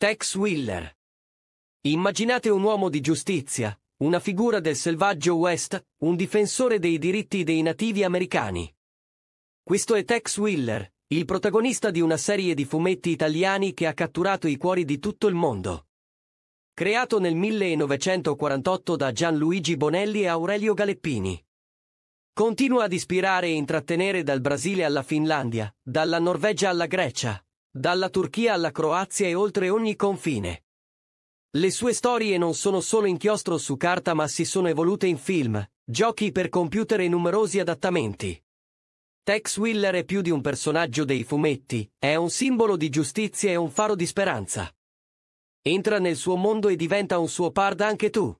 Tex Wheeler. Immaginate un uomo di giustizia, una figura del selvaggio West, un difensore dei diritti dei nativi americani. Questo è Tex Wheeler, il protagonista di una serie di fumetti italiani che ha catturato i cuori di tutto il mondo. Creato nel 1948 da Gianluigi Bonelli e Aurelio Galeppini. Continua ad ispirare e intrattenere dal Brasile alla Finlandia, dalla Norvegia alla Grecia, dalla Turchia alla Croazia e oltre ogni confine. Le sue storie non sono solo inchiostro su carta ma si sono evolute in film, giochi per computer e numerosi adattamenti. Tex Willer è più di un personaggio dei fumetti, è un simbolo di giustizia e un faro di speranza. Entra nel suo mondo e diventa un suo pard anche tu.